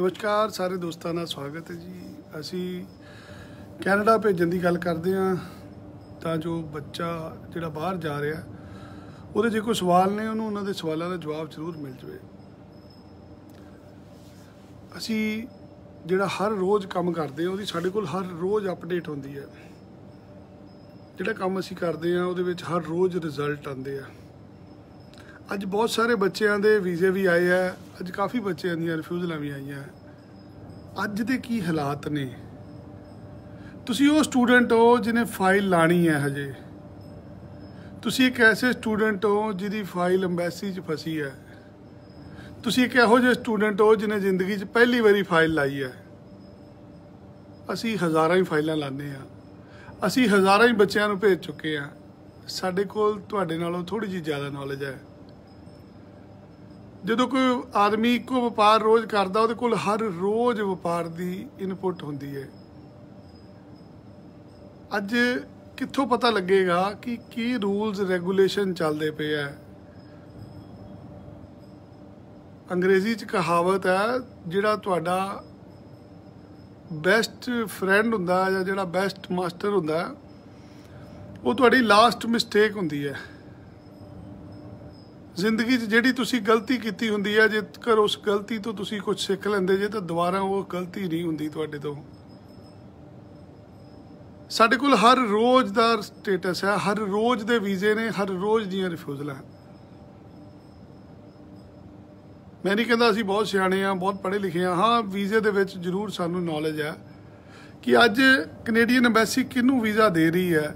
ਨਮਸਕਾਰ ਸਾਰੇ ਦੋਸਤਾਂ ਦਾ ਸਵਾਗਤ ਹੈ ਜੀ ਅਸੀਂ ਕੈਨੇਡਾ ਭੇਜਣ ਦੀ ਗੱਲ ਕਰਦੇ ਹਾਂ ਤਾਂ ਜੋ ਬੱਚਾ ਜਿਹੜਾ ਬਾਹਰ ਜਾ ਰਿਹਾ ਉਹਦੇ ਜੇ ਕੋਈ ਸਵਾਲ ਨੇ ਉਹਨੂੰ ਉਹਨਾਂ ਦੇ ਸਵਾਲਾਂ ਦਾ ਜਵਾਬ ਜ਼ਰੂਰ ਮਿਲ ਜਵੇ ਅਸੀਂ ਜਿਹੜਾ ਹਰ ਰੋਜ਼ ਕੰਮ ਕਰਦੇ ਹਾਂ ਉਹਦੀ ਸਾਡੇ ਕੋਲ ਹਰ ਰੋਜ਼ ਅਪਡੇਟ ਹੁੰਦੀ ਹੈ ਜਿਹੜਾ ਕੰਮ ਅਸੀਂ ਕਰਦੇ ਹਾਂ ਉਹਦੇ ਵਿੱਚ ਹਰ ਰੋਜ਼ ਰਿਜ਼ਲਟ ਆਉਂਦੇ ਆ ਅੱਜ ਬਹੁਤ ਸਾਰੇ ਬੱਚਿਆਂ ਦੇ ਵੀਜ਼ੇ ਵੀ ਆਏ ਆ ਅੱਜ ਕਾਫੀ ਬੱਚਿਆਂ ਦੀਆਂ ਰਿਫਿਊਜ਼ਲਾਂ ਵੀ ਆਈਆਂ ਅੱਜ ਦੇ ਕੀ ਹਾਲਾਤ ਨੇ ਤੁਸੀਂ ਉਹ ਸਟੂਡੈਂਟ ਹੋ ਜਿਹਨੇ ਫਾਈਲ ਲਾਣੀ ਹੈ ਹਜੇ ਤੁਸੀਂ ਇੱਕ ਐਸੇ ਸਟੂਡੈਂਟ ਹੋ ਜਿਹਦੀ ਫਾਈਲ ਐਮਬੈਸੀ 'ਚ ਫਸੀ ਹੈ ਤੁਸੀਂ ਇੱਕ ਇਹੋ ਜਿਹੇ ਸਟੂਡੈਂਟ ਹੋ ਜਿਹਨੇ ਜ਼ਿੰਦਗੀ 'ਚ ਪਹਿਲੀ ਵਾਰੀ ਫਾਈਲ ਲਾਈ ਹੈ ਅਸੀਂ ਹਜ਼ਾਰਾਂ ਹੀ ਫਾਈਲਾਂ ਲਾਣੇ ਆ ਅਸੀਂ ਹਜ਼ਾਰਾਂ ਹੀ ਬੱਚਿਆਂ ਨੂੰ ਭੇਜ ਚੁੱਕੇ ਆ ਸਾਡੇ ਕੋਲ ਤੁਹਾਡੇ ਨਾਲੋਂ ਥੋੜੀ ਜਿਹੀ ਜ਼ਿਆਦਾ ਨੌਲੇਜ ਹੈ ਜਦੋਂ ਕੋਈ ਆਦਮੀ ਇੱਕੋ ਵਪਾਰ ਰੋਜ਼ ਕਰਦਾ ਉਹਦੇ ਕੋਲ ਹਰ ਰੋਜ਼ ਵਪਾਰ ਦੀ ਇਨਪੁਟ ਹੁੰਦੀ ਹੈ ਅੱਜ ਕਿੱਥੋਂ ਪਤਾ ਲੱਗੇਗਾ ਕਿ ਕੀ ਰੂਲਸ ਰੈਗੂਲੇਸ਼ਨ ਚੱਲਦੇ ਪਏ ਆ ਅੰਗਰੇਜ਼ੀ ਚ ਕਹਾਵਤ ਹੈ ਜਿਹੜਾ ਤੁਹਾਡਾ ਬੈਸਟ ਫਰੈਂਡ ਹੁੰਦਾ ਜਾਂ ਜਿਹੜਾ ਬੈਸਟ ਮਾਸਟਰ ਹੁੰਦਾ ਉਹ ਤੁਹਾਡੀ ਲਾਸਟ ਮਿਸਟੇਕ ਹੁੰਦੀ ਹੈ ਜ਼ਿੰਦਗੀ 'ਚ ਜਿਹੜੀ ਤੁਸੀਂ ਗਲਤੀ ਕੀਤੀ ਹੁੰਦੀ ਹੈ ਜੇਕਰ ਉਸ ਗਲਤੀ ਤੋਂ ਤੁਸੀਂ ਕੁਝ ਸਿੱਖ ਲੈਂਦੇ ਜੇ ਤਾਂ ਦੁਬਾਰਾ ਉਹ ਗਲਤੀ ਨਹੀਂ ਹੁੰਦੀ ਤੁਹਾਡੇ ਤੋਂ ਸਾਡੇ ਕੋਲ ਹਰ ਰੋਜ਼ ਦਾ ਸਟੇਟਸ ਹੈ ਹਰ ਰੋਜ਼ ਦੇ ਵੀਜ਼ੇ ਨੇ ਹਰ ਰੋਜ਼ ਦੀਆਂ ਰਿਫਿਊਜ਼ਲਾਂ ਮੈਂ ਨਹੀਂ ਕਹਿੰਦਾ ਅਸੀਂ ਬਹੁਤ ਸਿਆਣੇ ਆ ਬਹੁਤ ਪੜ੍ਹੇ ਲਿਖੇ ਆ ਹਾਂ ਵੀਜ਼ੇ ਦੇ ਵਿੱਚ ਜ਼ਰੂਰ ਸਾਨੂੰ ਨੌਲੇਜ ਹੈ ਕਿ ਅੱਜ ਕੈਨੇਡੀਅਨ ਐਮਬੈਸੀ ਕਿਹਨੂੰ ਵੀਜ਼ਾ ਦੇ ਰਹੀ ਹੈ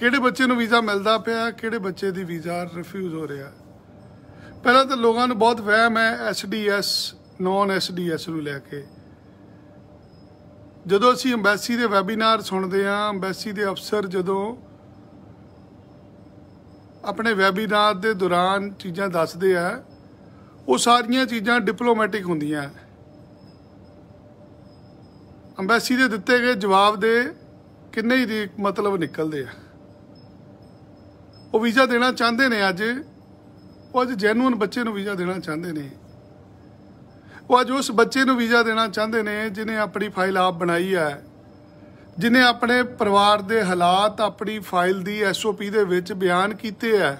ਕਿਹੜੇ ਬੱਚੇ ਨੂੰ ਵੀਜ਼ਾ ਮਿਲਦਾ ਪਿਆ ਕਿਹੜੇ ਬੱਚੇ ਦੀ ਵੀਜ਼ਾ ਰਿਫਿਊਜ਼ ਹੋ ਰਿਹਾ ਪਹਿਲਾਂ ਤਾਂ ਲੋਕਾਂ ਨੂੰ ਬਹੁਤ ਵਹਿਮ ਹੈ ਐਸਡੀਐਸ ਨਾਨ ਐਸਡੀਐਸ ਨੂੰ ਲੈ ਕੇ ਜਦੋਂ ਅਸੀਂ ਐਮਬੈਸੀ ਦੇ ਵੈਬੀਨਾਰ ਸੁਣਦੇ ਹਾਂ ਐਮਬੈਸੀ ਦੇ ਅਫਸਰ ਜਦੋਂ ਆਪਣੇ ਵੈਬੀਨਾਰ ਦੇ ਦੌਰਾਨ ਚੀਜ਼ਾਂ ਦੱਸਦੇ ਆ ਉਹ ਸਾਰੀਆਂ ਚੀਜ਼ਾਂ ਡਿਪਲੋਮੈਟਿਕ ਹੁੰਦੀਆਂ ਐਮਬੈਸੀ ਦੇ ਦਿੱਤੇ ਗਏ ਜਵਾਬ ਦੇ ਕਿੰਨੇ ਹੀ ਮਤਲਬ ਨਿਕਲਦੇ ਆ ਉਹ ਵੀਜ਼ਾ ਦੇਣਾ ਚਾਹੁੰਦੇ ਨੇ ਅੱਜ ਉਹ ਅੱਜ ਜੈਨੂਨ ਬੱਚੇ ਨੂੰ ਵੀਜ਼ਾ ਦੇਣਾ ਚਾਹੁੰਦੇ ਨੇ ਉਹ ਅੱਜ ਉਸ ਬੱਚੇ ਨੂੰ ਵੀਜ਼ਾ ਦੇਣਾ ਚਾਹੁੰਦੇ ਨੇ ਜਿਨੇ ਆਪਣੀ ਫਾਈਲ ਆਪ ਬਣਾਈ ਹੈ ਜਿਨੇ ਆਪਣੇ ਪਰਿਵਾਰ ਦੇ ਹਾਲਾਤ ਆਪਣੀ ਫਾਈਲ ਦੀ ਐਸਓਪੀ ਦੇ ਵਿੱਚ ਬਿਆਨ ਕੀਤੇ ਹੈ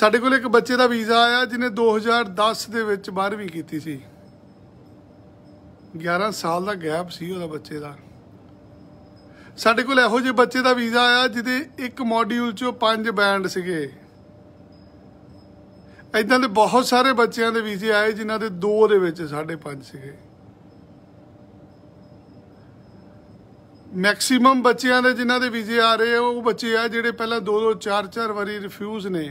ਸਾਡੇ ਕੋਲ ਇੱਕ ਬੱਚੇ ਦਾ ਵੀਜ਼ਾ ਆਇਆ ਜਿਨੇ 2010 ਦੇ ਵਿੱਚ 12ਵੀਂ ਕੀਤੀ ਸੀ 11 ਸਾਲ ਦਾ ਗੈਪ ਸੀ ਉਹਦਾ ਬੱਚੇ ਦਾ ਸਾਡੇ ਕੋਲ ਇਹੋ ਜਿਹੇ ਬੱਚੇ ਦਾ ਵੀਜ਼ਾ ਆਇਆ ਜਿਹਦੇ ਇੱਕ ਮੋਡਿਊਲ 'ਚੋਂ ਪੰਜ ਬੈਂਡ ਸੀਗੇ ਇਦਾਂ ਦੇ ਬਹੁਤ ਸਾਰੇ ਬੱਚਿਆਂ ਦੇ ਵੀਜ਼ੇ ਆਏ ਜਿਨ੍ਹਾਂ ਦੇ ਦੋ ਦੇ ਵਿੱਚ 5.5 ਸੀਗੇ ਮੈਕਸਿਮਮ ਬੱਚਿਆਂ ਦੇ ਜਿਨ੍ਹਾਂ ਦੇ ਵੀਜ਼ੇ ਆ ਰਹੇ ਉਹ ਬੱਚੇ ਆ ਜਿਹੜੇ ਪਹਿਲਾਂ ਦੋ ਦੋ ਚਾਰ ਚਾਰ ਵਾਰੀ ਰਿਫਿਊਜ਼ ਨੇ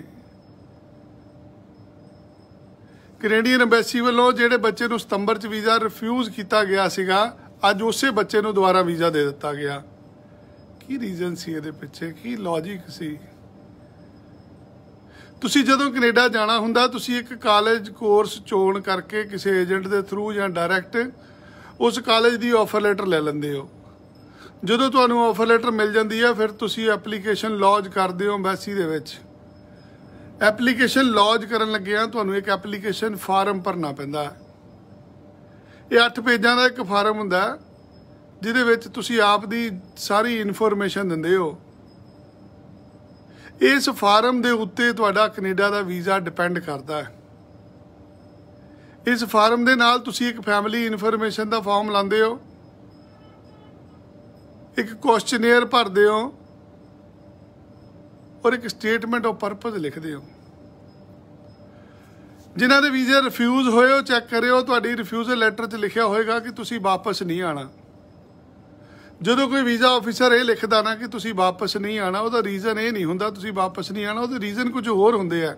ਕੈਨੇਡੀਅਨ ਐਮਬੈਸੀ ਵੱਲੋਂ ਜਿਹੜੇ ਬੱਚੇ ਨੂੰ ਸਤੰਬਰ 'ਚ ਵੀਜ਼ਾ ਰਿਫਿਊਜ਼ ਕੀਤਾ ਗਿਆ ਸੀਗਾ ਅੱਜ ਉਸੇ ਬੱਚੇ ਨੂੰ ਦੁਬਾਰਾ ਵੀਜ਼ਾ ਦੇ ਦਿੱਤਾ ਗਿਆ ਕੀ ਰੀਜ਼ਨ ਸੀ ਇਹਦੇ ਪਿੱਛੇ ਕੀ ਲੌਜੀਕ ਸੀ ਤੁਸੀਂ ਜਦੋਂ ਕੈਨੇਡਾ ਜਾਣਾ ਹੁੰਦਾ ਤੁਸੀਂ ਇੱਕ ਕਾਲਜ ਕੋਰਸ ਚੋਣ ਕਰਕੇ ਕਿਸੇ ਏਜੰਟ ਦੇ ਥਰੂ ਜਾਂ ਡਾਇਰੈਕਟ ਉਸ ਕਾਲਜ ਦੀ ਆਫਰ ਲੈਟਰ ਲੈ ਲੈਂਦੇ ਹੋ ਜਦੋਂ ਤੁਹਾਨੂੰ ਆਫਰ ਲੈਟਰ ਮਿਲ ਜਾਂਦੀ ਹੈ ਫਿਰ ਤੁਸੀਂ ਐਪਲੀਕੇਸ਼ਨ ਲੌਜ ਕਰਦੇ ਹੋ ਐਮਬੈਸੀ ਦੇ ਵਿੱਚ ਐਪਲੀਕੇਸ਼ਨ ਲੌਜ ਕਰਨ ਲੱਗੇ ਆ ਤੁਹਾਨੂੰ ਇੱਕ ਐਪਲੀਕੇਸ਼ਨ ਫਾਰਮ ਭਰਨਾ ਪੈਂਦਾ ਇਹ 8 ਪੇਜਾਂ ਦਾ ਇੱਕ ਫਾਰਮ ਹੁੰਦਾ ਹੈ ਜਿਹਦੇ ਵਿੱਚ ਤੁਸੀਂ ਆਪ ਦੀ ਸਾਰੀ ਇਨਫੋਰਮੇਸ਼ਨ ਦਿੰਦੇ ਹੋ ਇਸ ਫਾਰਮ ਦੇ ਉੱਤੇ ਤੁਹਾਡਾ ਕੈਨੇਡਾ ਦਾ ਵੀਜ਼ਾ ਡਿਪੈਂਡ ਕਰਦਾ ਹੈ ਇਸ ਫਾਰਮ ਦੇ ਨਾਲ ਤੁਸੀਂ ਇੱਕ ਫੈਮਿਲੀ ਇਨਫੋਰਮੇਸ਼ਨ ਦਾ ਫਾਰਮ ਲਾਉਂਦੇ ਹੋ ਇੱਕ ਕੁਐਸਚਨੇਅਰ ਭਰਦੇ ਹੋ ਔਰ ਇੱਕ ਸਟੇਟਮੈਂਟ ਆਫ ਪਰਪਸ ਲਿਖਦੇ ਹੋ ਜਿਨ੍ਹਾਂ ਦੇ ਵੀਜ਼ੇ ਰਿਫਿਊਜ਼ ਹੋਏ ਉਹ ਚੈੱਕ ਕਰਿਓ ਤੁਹਾਡੀ ਰਿਫਿਊਜ਼ਲ ਲੈਟਰ 'ਚ ਲਿਖਿਆ ਹੋਏਗਾ ਕਿ ਤੁਸੀਂ ਵਾਪਸ ਨਹੀਂ ਆਣਾ ਜਦੋਂ ਕੋਈ ਵੀਜ਼ਾ ਆਫੀਸਰ ਇਹ ਲਿਖਦਾ ਨਾ ਕਿ ਤੁਸੀਂ ਵਾਪਸ ਨਹੀਂ ਆਣਾ ਉਹਦਾ ਰੀਜ਼ਨ ਇਹ ਨਹੀਂ ਹੁੰਦਾ ਤੁਸੀਂ ਵਾਪਸ ਨਹੀਂ ਆਣਾ ਉਹਦੇ ਰੀਜ਼ਨ ਕੁਝ ਹੋਰ ਹੁੰਦੇ ਆ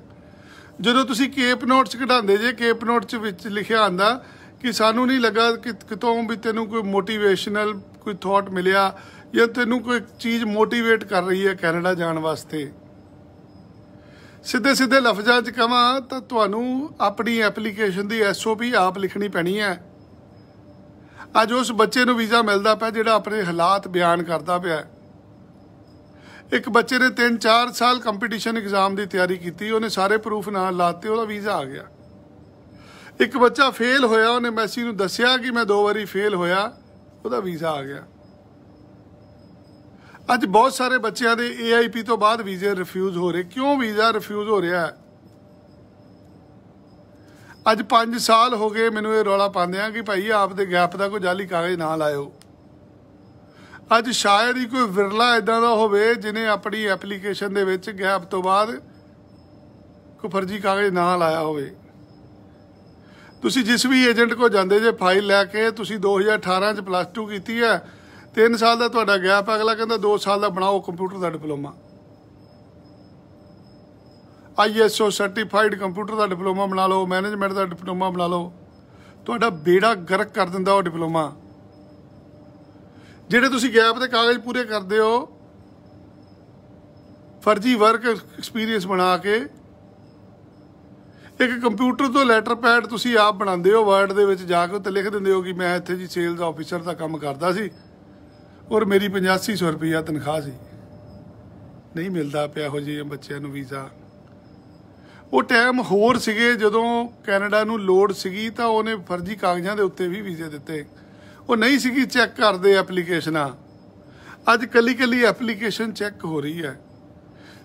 ਜਦੋਂ ਤੁਸੀਂ ਕੇਪ ਨੋਟਸ ਕਢਾਉਂਦੇ ਜੇ ਕੇਪ ਨੋਟ ਚ ਵਿੱਚ ਲਿਖਿਆ ਹੁੰਦਾ ਕਿ ਸਾਨੂੰ ਨਹੀਂ ਲੱਗਾ ਕਿ ਕਿਤੋਂ ਵੀ ਤੈਨੂੰ ਕੋਈ ਮੋਟੀਵੇਸ਼ਨਲ ਕੋਈ ਥਾਟ ਮਿਲਿਆ ਜਾਂ ਤੈਨੂੰ ਕੋਈ ਚੀਜ਼ ਮੋਟੀਵੇਟ ਕਰ ਰਹੀ ਹੈ ਕੈਨੇਡਾ ਜਾਣ ਵਾਸਤੇ ਸਿੱਧੇ ਸਿੱਧੇ ਲਫ਼ਜ਼ਾਂ 'ਚ ਕਹਾਂ ਤਾਂ ਤੁਹਾਨੂੰ ਆਪਣੀ ਐਪਲੀਕੇਸ਼ਨ ਦੀ ਐਸਓਪੀ ਆਪ ਲਿਖਣੀ ਪੈਣੀ ਹੈ ਅੱਜ ਉਸ ਬੱਚੇ ਨੂੰ ਵੀਜ਼ਾ ਮਿਲਦਾ ਪਿਆ ਜਿਹੜਾ ਆਪਣੇ ਹਾਲਾਤ ਬਿਆਨ ਕਰਦਾ ਪਿਆ ਇੱਕ ਬੱਚੇ ਨੇ 3-4 ਸਾਲ ਕੰਪੀਟੀਸ਼ਨ ਐਗਜ਼ਾਮ ਦੀ ਤਿਆਰੀ ਕੀਤੀ ਉਹਨੇ ਸਾਰੇ ਪ੍ਰੂਫ ਨਾਲ ਲਾਤੇ ਉਹਦਾ ਵੀਜ਼ਾ ਆ ਗਿਆ ਇੱਕ ਬੱਚਾ ਫੇਲ ਹੋਇਆ ਉਹਨੇ ਮੈਸੀ ਨੂੰ ਦੱਸਿਆ ਕਿ ਮੈਂ ਦੋ ਵਾਰੀ ਫੇਲ ਹੋਇਆ ਉਹਦਾ ਵੀਜ਼ਾ ਆ ਗਿਆ ਅੱਜ ਬਹੁਤ ਸਾਰੇ ਬੱਚਿਆਂ ਦੇ AIP ਤੋਂ ਬਾਅਦ ਵੀਜ਼ੇ ਰਿਫਿਊਜ਼ ਹੋ ਰਹੇ ਕਿਉਂ ਵੀਜ਼ਾ ਰਿਫਿਊਜ਼ ਹੋ ਰਿਹਾ ਹੈ ਅੱਜ 5 ਸਾਲ ਹੋ ਗਏ ਮੈਨੂੰ ਇਹ ਰੌਲਾ ਪਾਉਂਦਿਆਂ ਕਿ ਭਾਈ ਆਪ ਦੇ ਗੈਪ ਦਾ ਕੋਈ ਜਾਲੀ ਕਾਗਜ਼ ਨਾ ਲਾਇਓ ਅੱਜ ਸ਼ਾਇਦ ਹੀ ਕੋਈ ਵਿਰਲਾ ਇਦਾਂ ਦਾ ਹੋਵੇ ਜਿਨੇ ਆਪਣੀ ਐਪਲੀਕੇਸ਼ਨ ਦੇ ਵਿੱਚ ਗੈਪ ਤੋਂ ਬਾਅਦ ਕੋਈ ਫਰਜ਼ੀ ਕਾਗਜ਼ ਨਾ ਲਾਇਆ ਹੋਵੇ ਤੁਸੀਂ ਜਿਸ ਵੀ ਏਜੰਟ ਕੋ ਜਾਂਦੇ ਜੇ ਫਾਈਲ ਲੈ ਕੇ ਤੁਸੀਂ 2018 ਚ ਪਲੱਸ 2 ਕੀਤੀ ਹੈ 3 ਸਾਲ ਦਾ ਤੁਹਾਡਾ ਗੈਪ ਅਗਲਾ ਕਹਿੰਦਾ 2 ਸਾਲ ਦਾ ਬਣਾਓ ਕੰਪਿਊਟਰ ਦਾ ਡਿਪਲੋਮਾ ਆਈਐਸਓ ਸਰਟੀਫਾਈਡ ਕੰਪਿਊਟਰ ਦਾ ਡਿਪਲੋਮਾ ਬਣਾ ਲਓ ਮੈਨੇਜਮੈਂਟ ਦਾ ਡਿਪਲੋਮਾ ਬਣਾ ਲਓ ਤੁਹਾਡਾ ਬੇੜਾ ਗਰਕ ਕਰ ਦਿੰਦਾ ਉਹ ਡਿਪਲੋਮਾ ਜਿਹੜੇ ਤੁਸੀਂ ਗੈਪ ਦੇ ਕਾਗਜ਼ ਪੂਰੇ ਕਰਦੇ ਹੋ ਫਰਜੀ ਵਰਕ ਐਕਸਪੀਰੀਅੰਸ ਬਣਾ ਕੇ ਇੱਕ ਕੰਪਿਊਟਰ ਤੋਂ ਲੈਟਰ ਪੈਡ ਤੁਸੀਂ ਆਪ ਬਣਾਉਂਦੇ ਹੋ ਵਰਡ ਦੇ ਵਿੱਚ ਜਾ ਕੇ ਤੇ ਲਿਖ ਦਿੰਦੇ ਹੋ ਕਿ ਮੈਂ ਇੱਥੇ ਜੀ ਸੇਲਸ ਆਫੀਸਰ ਦਾ ਕੰਮ ਕਰਦਾ ਸੀ ਔਰ ਮੇਰੀ 8500 ਰੁਪਇਆ ਤਨਖਾਹ ਸੀ ਨਹੀਂ ਮਿਲਦਾ ਪਿਆ ਹੋ ਜੀ ਬੱਚਿਆਂ ਨੂੰ ਵੀਜ਼ਾ ਉਹ ਟਾਈਮ ਹੋਰ ਸੀਗੇ ਜਦੋਂ ਕੈਨੇਡਾ ਨੂੰ ਲੋਡ ਸੀਗੀ ਤਾਂ ਉਹਨੇ ਫਰਜ਼ੀ ਕਾਗਜ਼ਾਂ ਦੇ ਉੱਤੇ ਵੀ ਵੀਜ਼ੇ ਦਿੱਤੇ ਉਹ ਨਹੀਂ ਸੀਗੀ ਚੈੱਕ ਕਰਦੇ ਐਪਲੀਕੇਸ਼ਨਾਂ ਅੱਜ ਕੱਲੀ ਕੱਲੀ ਐਪਲੀਕੇਸ਼ਨ ਚੈੱਕ ਹੋ ਰਹੀ ਹੈ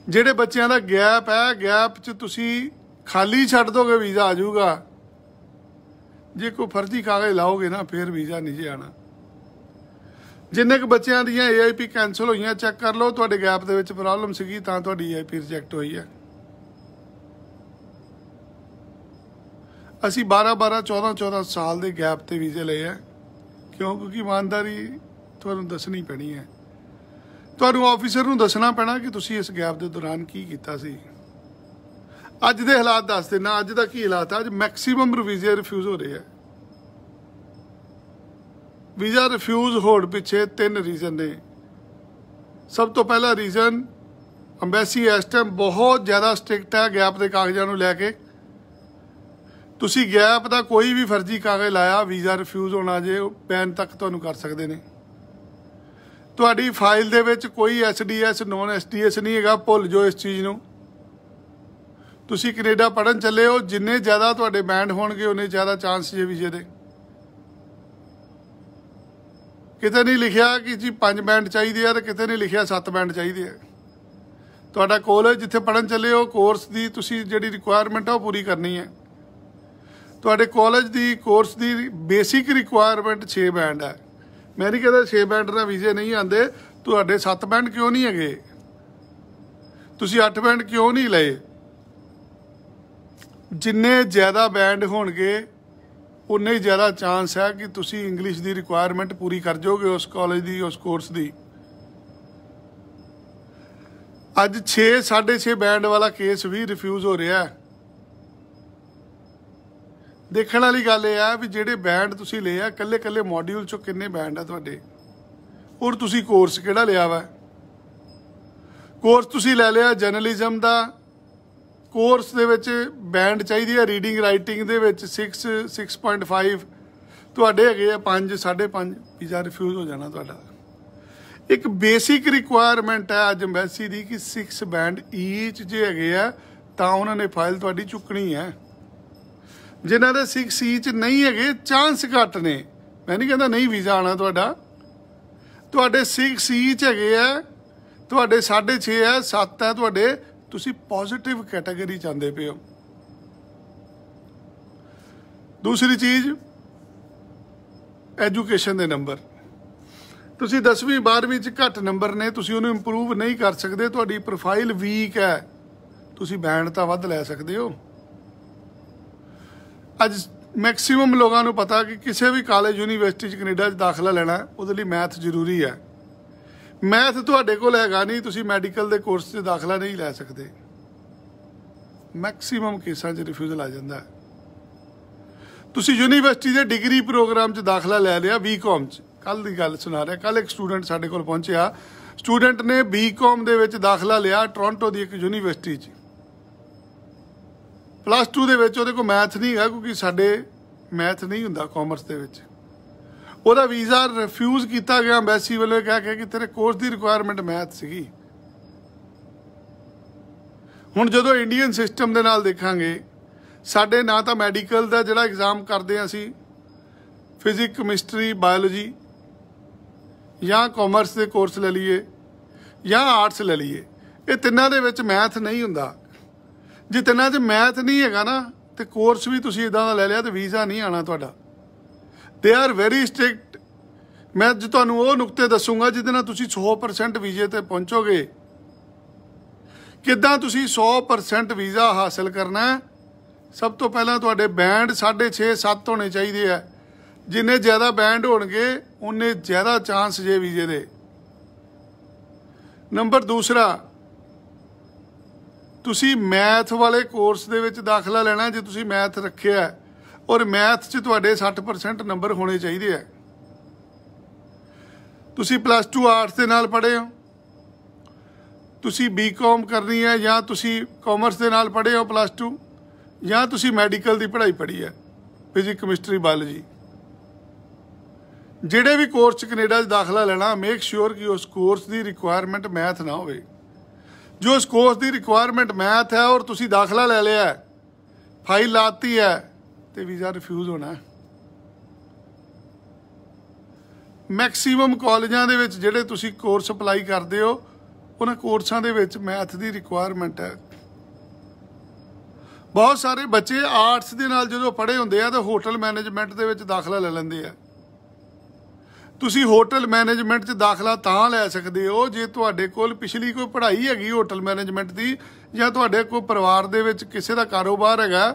ਜਿਹੜੇ ਬੱਚਿਆਂ ਦਾ ਗੈਪ ਹੈ ਗੈਪ 'ਚ ਤੁਸੀਂ ਖਾਲੀ ਛੱਡ ਦੋਗੇ ਵੀਜ਼ਾ ਆ ਜਾਊਗਾ ਜੇ ਕੋਈ ਫਰਜ਼ੀ ਕਾਗਜ਼ ਲਾਓਗੇ ਨਾ ਫੇਰ ਵੀਜ਼ਾ ਨਹੀਂ ਜੇ ਆਣਾ ਜਿੰਨੇ ਕ ਬੱਚਿਆਂ ਦੀਆਂ ਏਆਈਪੀ ਕੈਨਸਲ ਹੋਈਆਂ ਚੈੱਕ ਕਰ ਲਓ ਤੁਹਾਡੇ ਗੈਪ ਦੇ ਵਿੱਚ ਪ੍ਰੋਬਲਮ ਸੀਗੀ ਤਾਂ ਤੁਹਾਡੀ ਏਆਈਪੀ ਰਿਜੈਕਟ ਹੋਈ ਹੈ ਅਸੀਂ 12 12 14 14 ਸਾਲ ਦੇ ਗੈਪ ਤੇ ਵੀਜ਼ੇ ਲਏ ਆ ਕਿਉਂ ਕਿਉਂਕਿ ਇਮਾਨਦਾਰੀ ਤੁਹਾਨੂੰ ਦੱਸਣੀ ਪੈਣੀ ਹੈ ਤੁਹਾਨੂੰ ਆਫੀਸਰ ਨੂੰ ਦੱਸਣਾ ਪੈਣਾ ਕਿ ਤੁਸੀਂ ਇਸ ਗੈਪ ਦੇ ਦੌਰਾਨ ਕੀ ਕੀਤਾ ਸੀ ਅੱਜ ਦੇ ਹਾਲਾਤ ਦੱਸ ਦੇਣਾ ਅੱਜ ਦਾ ਕੀ ਹਾਲਾਤ ਹੈ ਅੱਜ ਮੈਕਸਿਮਮ ਰਿਵੀਜ਼ੇ ਰਿਫਿਊਜ਼ ਹੋ ਰਹੇ ਆ ਵੀਜ਼ਾ ਰਿਫਿਊਜ਼ ਹੋਣ ਪਿੱਛੇ ਤਿੰਨ ਰੀਜ਼ਨ ਨੇ ਸਭ ਤੋਂ ਪਹਿਲਾ ਰੀਜ਼ਨ ਅੰਬੈਸੀ ਇਸ ਟਾਈਮ ਬਹੁਤ ਜ਼ਿਆਦਾ ਸਟ੍ਰਿਕਟ ਹੈ ਗੈਪ ਦੇ ਕਾਗਜ਼ਾਂ ਨੂੰ ਲੈ ਕੇ ਤੁਸੀਂ ਗੈਪ ਦਾ ਕੋਈ ਵੀ ਫਰਜ਼ੀ ਕਾਗਜ਼ ਲਾਇਆ ਵੀਜ਼ਾ ਰਿਫਿਊਜ਼ ਹੋਣਾ ਜੇ ਪੈਨ ਤੱਕ ਤੁਹਾਨੂੰ ਕਰ ਸਕਦੇ ਨੇ ਤੁਹਾਡੀ ਫਾਈਲ ਦੇ ਵਿੱਚ ਕੋਈ ਐਸਡੀਐਸ ਨੋਨ ਐਸਡੀਐਸ ਨਹੀਂ ਹੈਗਾ ਭੁੱਲ ਜੋ ਇਸ ਚੀਜ਼ ਨੂੰ ਤੁਸੀਂ ਕੈਨੇਡਾ ਪੜਨ ਚੱਲੇ ਹੋ ਜਿੰਨੇ ਜ਼ਿਆਦਾ ਤੁਹਾਡੇ ਬੈਂਡ ਹੋਣਗੇ ਉਨੇ ਜ਼ਿਆਦਾ ਚਾਂਸ ਜੇ ਵੀਜ਼ੇ ਦੇ ਕਿਤੇ ਨਹੀਂ ਲਿਖਿਆ ਕਿ ਜੀ 5 ਬੈਂਡ ਚਾਹੀਦੇ ਆ ਤੇ ਕਿਤੇ ਨਹੀਂ ਲਿਖਿਆ 7 ਬੈਂਡ ਚਾਹੀਦੇ ਆ ਤੁਹਾਡਾ ਕਾਲਜ ਜਿੱਥੇ ਪੜਨ ਚੱਲੇ ਹੋ ਕੋਰਸ ਦੀ ਤੁਸੀਂ ਜਿਹੜੀ ਰਿਕੁਆਇਰਮੈਂਟ ਆ ਉਹ ਪੂਰੀ ਕਰਨੀ ਹੈ ਤੁਹਾਡੇ ਕਾਲਜ ਦੀ ਕੋਰਸ ਦੀ ਬੇਸਿਕ ਰਿਕੁਆਇਰਮੈਂਟ 6 ਬੈਂਡ ਹੈ ਮੈਂ ਨਹੀਂ ਕਹਿੰਦਾ 6 ਬੈਂਡ ਦਾ ਵੀਜ਼ੇ ਨਹੀਂ ਆਉਂਦੇ ਤੁਹਾਡੇ 7 ਬੈਂਡ ਕਿਉਂ ਨਹੀਂ ਹੈਗੇ ਤੁਸੀਂ 8 ਬੈਂਡ ਕਿਉਂ ਨਹੀਂ ਲਏ ਜਿੰਨੇ ਜ਼ਿਆਦਾ ਬੈਂਡ ਹੋਣਗੇ ਉਨੇ ਹੀ ਜ਼ਿਆਦਾ ਚਾਂਸ ਹੈ ਕਿ ਤੁਸੀਂ ਇੰਗਲਿਸ਼ ਦੀ ਰਿਕੁਆਇਰਮੈਂਟ ਪੂਰੀ ਕਰ ਜਾਓਗੇ ਉਸ ਕਾਲਜ ਦੀ ਉਸ ਕੋਰਸ ਦੀ ਅੱਜ 6 6.5 ਬੈਂਡ ਵਾਲਾ ਕੇਸ ਵੀ ਰਿਫਿਊਜ਼ ਹੋ ਰਿਹਾ ਹੈ ਦੇਖਣ ਵਾਲੀ ਗੱਲ ਇਹ ਆ ਵੀ ਜਿਹੜੇ ਬੈਂਡ ਤੁਸੀਂ ਲਏ ਆ ਕੱਲੇ ਕੱਲੇ ਮੋਡਿਊਲ ਚੋਂ ਕਿੰਨੇ ਬੈਂਡ ਆ ਤੁਹਾਡੇ ਔਰ ਤੁਸੀਂ ਕੋਰਸ ਕਿਹੜਾ ਲਿਆ ਵਾ ਕੋਰਸ ਤੁਸੀਂ ਲੈ ਲਿਆ ਜਰਨਲਿਜ਼ਮ ਦਾ ਕੋਰਸ ਦੇ ਵਿੱਚ ਬੈਂਡ ਚਾਹੀਦੀ ਹੈ ਰੀਡਿੰਗ ਰਾਈਟਿੰਗ ਦੇ ਵਿੱਚ 6 6.5 ਤੁਹਾਡੇ ਹੈਗੇ ਆ 5 5.5 ਵੀਜ਼ਾ ਰਿਫਿਊਜ਼ ਹੋ ਜਾਣਾ ਤੁਹਾਡਾ ਇੱਕ ਬੇਸਿਕ ਰਿਕੁਆਇਰਮੈਂਟ ਹੈ ਅੱਜ ਐਮਬੈਸੀ ਦੀ ਕਿ 6 ਬੈਂਡ ਈਚ ਜੇ ਹੈਗੇ ਆ ਤਾਂ ਉਹਨਾਂ ਨੇ ਫਾਈਲ ਤੁਹਾਡੀ ਚੁੱਕਣੀ ਹੈ ਜਿਨ੍ਹਾਂ ਦੇ ਸਿੱਖ ਸੀ ਚ ਨਹੀਂ ਹੈਗੇ ਚਾਂਸ ਘੱਟ ਨੇ ਮੈਂ ਨਹੀਂ ਕਹਿੰਦਾ ਨਹੀਂ ਵੀਜ਼ਾ ਆਣਾ ਤੁਹਾਡਾ ਤੁਹਾਡੇ ਸਿੱਖ ਸੀ ਚ ਹੈਗੇ ਆ ਤੁਹਾਡੇ 6.5 ਹੈ 7 ਹੈ ਤੁਹਾਡੇ ਤੁਸੀਂ ਪੋਜ਼ਿਟਿਵ ਕੈਟਾਗਰੀ ਚਾਹੁੰਦੇ ਪਏ ਹੋ ਦੂਸਰੀ ਚੀਜ਼ ਐਜੂਕੇਸ਼ਨ ਦੇ ਨੰਬਰ ਤੁਸੀਂ 10ਵੀਂ 12ਵੀਂ ਚ ਘੱਟ ਨੰਬਰ ਨੇ ਤੁਸੀਂ ਉਹਨੂੰ ਇੰਪਰੂਵ ਨਹੀਂ ਕਰ ਸਕਦੇ ਤੁਹਾਡੀ ਪ੍ਰੋਫਾਈਲ ਵੀਕ ਹੈ ਤੁਸੀਂ ਬੈਂਡ ਤਾਂ ਵੱਧ ਲੈ ਸਕਦੇ ਹੋ ਅੱਜ ਮੈਕਸਿਮਮ ਲੋਕਾਂ ਨੂੰ ਪਤਾ ਕਿ ਕਿਸੇ ਵੀ ਕਾਲਜ ਯੂਨੀਵਰਸਿਟੀ 'ਚ ਕੈਨੇਡਾ 'ਚ ਦਾਖਲਾ ਲੈਣਾ ਉਹਦੇ ਲਈ ਮੈਥ ਜ਼ਰੂਰੀ ਹੈ ਮੈਥ ਤੁਹਾਡੇ ਕੋਲ ਹੈਗਾ ਨਹੀਂ ਤੁਸੀਂ ਮੈਡੀਕਲ ਦੇ ਕੋਰਸ 'ਚ ਦਾਖਲਾ ਨਹੀਂ ਲੈ ਸਕਦੇ ਮੈਕਸਿਮਮ ਕੇਸਾਂ 'ਚ ਰਿਫਿਊਜ਼ਲ ਆ ਜਾਂਦਾ ਤੁਸੀਂ ਯੂਨੀਵਰਸਿਟੀ ਦੇ ਡਿਗਰੀ ਪ੍ਰੋਗਰਾਮ 'ਚ ਦਾਖਲਾ ਲੈ ਲਿਆ ਬੀਕਾਮ 'ਚ ਕੱਲ ਦੀ ਗੱਲ ਸੁਣਾ ਰਿਹਾ ਕੱਲ ਇੱਕ ਸਟੂਡੈਂਟ ਸਾਡੇ ਕੋਲ ਪਹੁੰਚਿਆ ਸਟੂਡੈਂਟ ਨੇ ਬੀਕਾਮ ਦੇ ਵਿੱਚ ਦਾਖਲਾ ਲਿਆ ਟੋਰਾਂਟੋ ਦੀ ਇੱਕ ਯੂਨੀਵਰਸਿਟੀ 'ਚ ਪਲੱਸ 2 ਦੇ ਵਿੱਚ ਉਹਦੇ ਕੋਲ ਮੈਥ ਨਹੀਂ ਹੈਗਾ ਕਿਉਂਕਿ ਸਾਡੇ ਮੈਥ ਨਹੀਂ ਹੁੰਦਾ ਕਾਮਰਸ ਦੇ ਵਿੱਚ ਉਹਦਾ ਵੀਜ਼ਾ ਰਿਫਿਊਜ਼ ਕੀਤਾ ਗਿਆ ਐਮਬੈਸੀ ਵੱਲੋਂ ਕਹਿ ਕੇ ਕਿ ਤੇਰੇ ਕੋਰਸ ਦੀ ਰਿਕੁਆਇਰਮੈਂਟ ਮੈਥ ਸੀਗੀ ਹੁਣ ਜਦੋਂ ਇੰਡੀਅਨ ਸਿਸਟਮ ਦੇ ਨਾਲ ਦੇਖਾਂਗੇ ਸਾਡੇ ਨਾ ਤਾਂ ਮੈਡੀਕਲ ਦਾ ਜਿਹੜਾ ਐਗਜ਼ਾਮ ਕਰਦੇ ਆ ਅਸੀਂ ਫਿਜ਼ਿਕ ਕੈਮਿਸਟਰੀ ਬਾਇਓਲੋਜੀ ਜਾਂ ਕਾਮਰਸ ਦੇ ਕੋਰਸ ਲੈ ਲਈਏ ਜਾਂ ਆਰਟਸ ਲੈ ਲਈਏ ਇਹ ਤਿੰਨਾਂ ਦੇ ਵਿੱਚ ਮੈਥ ਨਹੀਂ ਹੁੰਦਾ ਜੇ ਤਿੰਨਾਂ 'ਚ ਮੈਥ ਨਹੀਂ ਹੈਗਾ ਨਾ ਤੇ ਕੋਰਸ ਵੀ ਤੁਸੀਂ ਇਦਾਂ ਦਾ ਲੈ ਲਿਆ ਤੇ ਵੀਜ਼ਾ ਨਹੀਂ ਆਣਾ ਤੁਹਾਡਾ ਦੇ ਆਰ ਵੈਰੀ ਸਟ੍ਰਿਕਟ ਮੈਂ ਜੇ ਤੁਹਾਨੂੰ ਉਹ ਨੁਕਤੇ ਦੱਸੂਗਾ ਜਿਹਦੇ ਨਾਲ ਤੁਸੀਂ 100% ਵੀਜ਼ੇ ਤੇ ਪਹੁੰਚੋਗੇ ਕਿੱਦਾਂ ਤੁਸੀਂ 100% ਵੀਜ਼ਾ ਹਾਸਲ ਕਰਨਾ ਸਭ ਤੋਂ ਪਹਿਲਾਂ ਤੁਹਾਡੇ ਬੈਂਡ 6.5 7 ਹੋਣੇ ਚਾਹੀਦੇ ਆ ਜਿੰਨੇ ਜ਼ਿਆਦਾ ਬੈਂਡ ਹੋਣਗੇ ਉਹਨੇ ਜ਼ਿਆਦਾ ਚਾਂਸ ਜੇ ਵੀਜ਼ੇ ਦੇ ਨੰਬਰ ਦੂਸਰਾ ਤੁਸੀਂ ਮੈਥ ਵਾਲੇ ਕੋਰਸ ਦੇ ਵਿੱਚ ਦਾਖਲਾ ਲੈਣਾ ਜੇ ਤੁਸੀਂ ਮੈਥ ਰੱਖਿਆ ਔਰ ਮੈਥ 'ਚ ਤੁਹਾਡੇ 60% ਨੰਬਰ ਹੋਣੇ ਚਾਹੀਦੇ ਆ ਤੁਸੀਂ ਪਲੱਸ 2 ਆਰਟਸ ਦੇ ਨਾਲ ਪੜ੍ਹੇ ਹੋ ਤੁਸੀਂ ਬੀਕਾਮ ਕਰਨੀ ਹੈ ਜਾਂ ਤੁਸੀਂ ਕਾਮਰਸ ਦੇ ਨਾਲ ਪੜ੍ਹੇ ਹੋ ਪਲੱਸ 2 ਜਾਂ ਤੁਸੀਂ ਮੈਡੀਕਲ ਦੀ ਪੜ੍ਹਾਈ ਪੜ੍ਹੀ ਹੈ ਫਿਜ਼ਿਕ ਕੈਮਿਸਟਰੀ ਬਾਇਓਲੋਜੀ ਜਿਹੜੇ ਵੀ ਕੋਰਸ ਚ ਕੈਨੇਡਾ 'ਚ ਦਾਖਲਾ ਲੈਣਾ ਮੇਕ ਸ਼ੋਰ ਕਿ ਉਸ ਕੋਰਸ ਦੀ ਰਿਕੁਆਇਰਮੈਂਟ ਮੈਥ ਨਾ ਹੋਵੇ ਜੋ ਇਸ ਕੋਰਸ ਦੀ ਰਿਕੁਆਇਰਮੈਂਟ ਮੈਥ ਹੈ ਔਰ ਤੁਸੀਂ ਦਾਖਲਾ ਲੈ ਲਿਆ ਫਾਈਲ ਲਾਤੀ ਹੈ ਤੇ ਵੀਜ਼ਾ ਰਿਫਿਊਜ਼ ਹੋਣਾ ਹੈ ਮੈਕਸਿਮਮ ਕਾਲਜਾਂ ਦੇ ਵਿੱਚ ਜਿਹੜੇ ਤੁਸੀਂ ਕੋਰਸ ਅਪਲਾਈ ਕਰਦੇ ਹੋ ਉਹਨਾਂ ਕੋਰਸਾਂ ਦੇ ਵਿੱਚ ਮੈਥ ਦੀ ਰਿਕੁਆਇਰਮੈਂਟ ਹੈ ਬਹੁਤ ਸਾਰੇ ਬੱਚੇ ਆਰਟਸ ਦੇ ਨਾਲ ਜਦੋਂ ਪੜ੍ਹੇ ਹੁੰਦੇ ਆ ਤਾਂ ਹੋਟਲ ਮੈਨੇਜਮੈਂਟ ਦੇ ਵਿੱਚ ਦਾਖਲਾ ਲੈ ਲੈਂਦੇ ਆ ਤੁਸੀਂ ਹੋਟਲ ਮੈਨੇਜਮੈਂਟ 'ਚ ਦਾਖਲਾ ਤਾਂ ਲੈ ਸਕਦੇ ਹੋ ਜੇ ਤੁਹਾਡੇ ਕੋਲ ਪਿਛਲੀ ਕੋਈ ਪੜ੍ਹਾਈ ਹੈਗੀ ਹੋਟਲ ਮੈਨੇਜਮੈਂਟ ਦੀ ਜਾਂ ਤੁਹਾਡੇ ਕੋਈ ਪਰਿਵਾਰ ਦੇ ਵਿੱਚ ਕਿਸੇ ਦਾ ਕਾਰੋਬਾਰ ਹੈਗਾ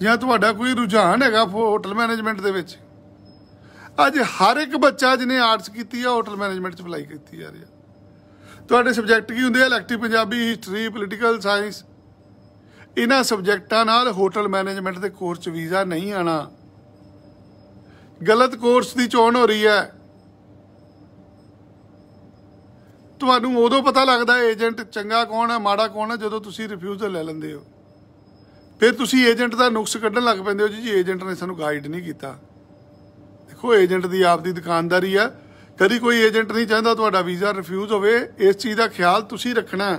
ਜਾਂ ਤੁਹਾਡਾ ਕੋਈ ਰੁਝਾਨ ਹੈਗਾ ਹੋਟਲ ਮੈਨੇਜਮੈਂਟ ਦੇ ਵਿੱਚ ਅੱਜ ਹਰ ਇੱਕ ਬੱਚਾ ਜਿਹਨੇ ਆਰਟਸ ਕੀਤੀ ਆ ਹੋਟਲ ਮੈਨੇਜਮੈਂਟ 'ਚ ਅਪਲਾਈ ਕੀਤੀ ਜਾ ਰਹੀ ਤੁਹਾਡੇ ਸਬਜੈਕਟ ਕੀ ਹੁੰਦੇ ਆ elective Punjabi history political science ਇਹਨਾਂ ਸਬਜੈਕਟਾਂ ਨਾਲ ਹੋਟਲ ਮੈਨੇਜਮੈਂਟ ਦੇ ਕੋਰਸ 'ਚ ਵੀਜ਼ਾ ਨਹੀਂ ਆਣਾ ਗਲਤ ਕੋਰਸ ਦੀ ਚੋਣ ਹੋ ਰਹੀ ਹੈ ਤੁਹਾਨੂੰ ਉਦੋਂ ਪਤਾ ਲੱਗਦਾ ਏਜੰਟ ਚੰਗਾ ਕੌਣ ਹੈ ਮਾੜਾ ਕੌਣ ਹੈ ਜਦੋਂ ਤੁਸੀਂ ਰਿਫਿਊਜ਼ਲ ਲੈ ਲੈਂਦੇ ਹੋ ਫਿਰ ਤੁਸੀਂ ਏਜੰਟ ਦਾ ਨੁਕਸ ਕੱਢਣ ਲੱਗ ਪੈਂਦੇ ਹੋ ਜੀ ਏਜੰਟ ਨੇ ਸਾਨੂੰ ਗਾਈਡ ਨਹੀਂ ਕੀਤਾ ਦੇਖੋ ਏਜੰਟ ਦੀ ਆਪਦੀ ਦੁਕਾਨਦਾਰੀ ਆ ਕਦੀ ਕੋਈ ਏਜੰਟ ਨਹੀਂ ਚਾਹੁੰਦਾ ਤੁਹਾਡਾ ਵੀਜ਼ਾ ਰਿਫਿਊਜ਼ ਹੋਵੇ ਇਸ ਚੀਜ਼ ਦਾ ਖਿਆਲ ਤੁਸੀਂ ਰੱਖਣਾ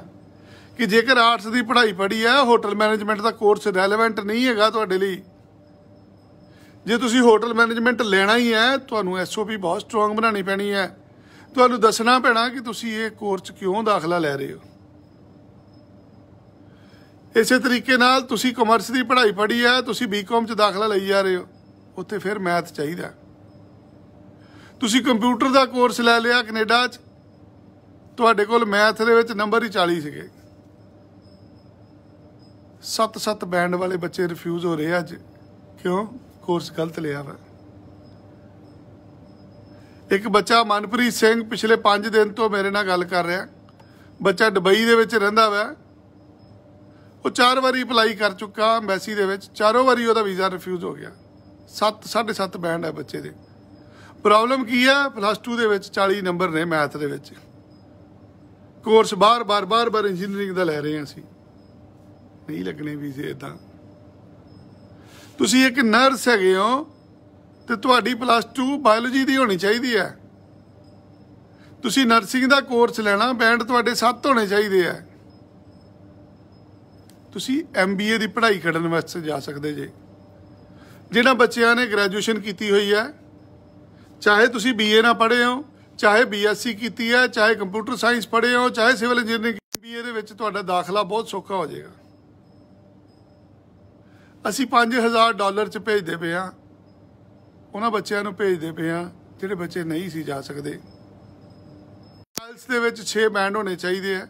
ਕਿ ਜੇਕਰ ਆਰਟਸ ਦੀ ਪੜ੍ਹਾਈ ਪੜ੍ਹੀ ਹੈ ਹੋਟਲ ਮੈਨੇਜਮੈਂਟ ਦਾ ਕੋਰਸ ਰੈਲੇਵੈਂਟ ਨਹੀਂ ਹੈਗਾ ਤੁਹਾਡੇ ਲਈ ਜੇ ਤੁਸੀਂ ਹੋਟਲ ਮੈਨੇਜਮੈਂਟ ਲੈਣਾ ਹੀ ਹੈ ਤੁਹਾਨੂੰ ਐਸਓਪੀ ਬਹੁਤ ਸਟਰੋਂਗ ਬਣਾਉਣੀ ਪੈਣੀ ਹੈ ਤੁਹਾਨੂੰ ਦੱਸਣਾ ਪੈਣਾ ਕਿ ਤੁਸੀਂ ਇਹ ਕੋਰਸ ਕਿਉਂ ਦਾਖਲਾ ਲੈ ਰਹੇ ਹੋ ਇਸੇ ਤਰੀਕੇ ਨਾਲ ਤੁਸੀਂ ਕਮਰਸ ਦੀ ਪੜ੍ਹਾਈ ਪੜ੍ਹੀ ਹੈ ਤੁਸੀਂ ਬੀਕਾਮ ਚ ਦਾਖਲਾ ਲਈ ਜਾ ਰਹੇ ਹੋ ਉੱਥੇ ਫਿਰ ਮੈਥ ਚਾਹੀਦਾ ਤੁਸੀਂ ਕੰਪਿਊਟਰ ਦਾ ਕੋਰਸ ਲੈ ਲਿਆ ਕੈਨੇਡਾ ਚ ਤੁਹਾਡੇ ਕੋਲ ਮੈਥ ਦੇ ਵਿੱਚ ਨੰਬਰ ਹੀ 40 ਸੀਗੇ 7-7 ਬੈਂਡ ਵਾਲੇ ਬੱਚੇ ਰਿਫਿਊਜ਼ ਹੋ ਰਹੇ ਅੱਜ ਕਿਉਂ ਕੋਰਸ ਗਲਤ ਲਿਆ ਵਾ ਇੱਕ ਬੱਚਾ ਮਨਪ੍ਰੀਤ ਸਿੰਘ ਪਿਛਲੇ 5 ਦਿਨ ਤੋਂ ਮੇਰੇ ਨਾਲ ਗੱਲ ਕਰ ਰਿਹਾ ਬੱਚਾ ਦੁਬਈ ਦੇ ਵਿੱਚ ਰਹਿੰਦਾ ਵਾ ਉਹ ਚਾਰ ਵਾਰੀ ਅਪਲਾਈ ਕਰ ਚੁੱਕਾ ਐਮਬੈਸੀ ਦੇ ਵਿੱਚ ਚਾਰੋਂ ਵਾਰੀ ਉਹਦਾ ਵੀਜ਼ਾ ਰਿਫਿਊਜ਼ ਹੋ ਗਿਆ 7 7.5 ਬੈਂਡ ਹੈ ਬੱਚੇ ਦੇ ਪ੍ਰੋਬਲਮ ਕੀ ਹੈ ਪਲੱਸ 2 ਦੇ ਵਿੱਚ 40 ਨੰਬਰ ਨੇ ਮੈਥ ਦੇ ਵਿੱਚ ਕੋਰਸ ਬਾਰ-ਬਾਰ ਬਾਰ-ਬਾਰ ਇੰਜੀਨੀਅਰਿੰਗ ਦਾ ਲੈ ਰਹੇ ਹਾਂ ਅਸੀਂ ਨਹੀਂ ਲੱਗਣੇ ਵੀਜ਼ੇ ਇਦਾਂ ਤੁਸੀਂ ਇੱਕ ਨਰਸ ਹੈਗੇ ਹੋ ਤੇ ਤੁਹਾਡੀ ਪਲੱਸ 2 ਬਾਇਓਲੋਜੀ ਦੀ ਹੋਣੀ ਚਾਹੀਦੀ ਹੈ ਤੁਸੀਂ ਨਰਸਿੰਗ ਦਾ ਕੋਰਸ ਲੈਣਾ ਬੈਂਡ ਤੁਹਾਡੇ 7 ਹੋਣੇ ਚਾਹੀਦੇ ਆ ਤੁਸੀਂ ਐਮਬੀਏ ਦੀ ਪੜ੍ਹਾਈ ਕਰਨ ਵਾਸਤੇ ਜਾ ਸਕਦੇ ਜੇ ਜਿਹੜਾ ਬੱਚਿਆਂ ਨੇ ਗ੍ਰੈਜੂਏਸ਼ਨ ਕੀਤੀ ਹੋਈ ਹੈ ਚਾਹੇ ਤੁਸੀਂ ਬੀਏ ਨਾ ਪੜ੍ਹੇ ਹੋ ਚਾਹੇ ਬੀਐਸਸੀ ਕੀਤੀ ਹੈ ਚਾਹੇ ਕੰਪਿਊਟਰ ਸਾਇੰਸ ਪੜ੍ਹੇ ਹੋ ਚਾਹੇ ਸਿਵਲ ਇੰਜੀਨੀਅਰਿੰਗ ਬੀਏ ਦੇ ਵਿੱਚ ਤੁਹਾਡਾ ਦਾਖਲਾ ਬਹੁਤ ਸੌਖਾ ਹੋ ਜਾਏਗਾ ਅਸੀਂ 5000 ਡਾਲਰ ਚ ਭੇਜਦੇ ਪਏ ਆ ਉਹਨਾਂ ਬੱਚਿਆਂ ਨੂੰ ਭੇਜਦੇ ਪਏ ਆ ਜਿਹੜੇ ਬੱਚੇ ਨਹੀਂ ਸੀ ਜਾ ਸਕਦੇ ਟ੍ਰਾਇਲਸ ਦੇ ਵਿੱਚ 6 ਬੈਂਡ ਹੋਣੇ ਚਾਹੀਦੇ ਆ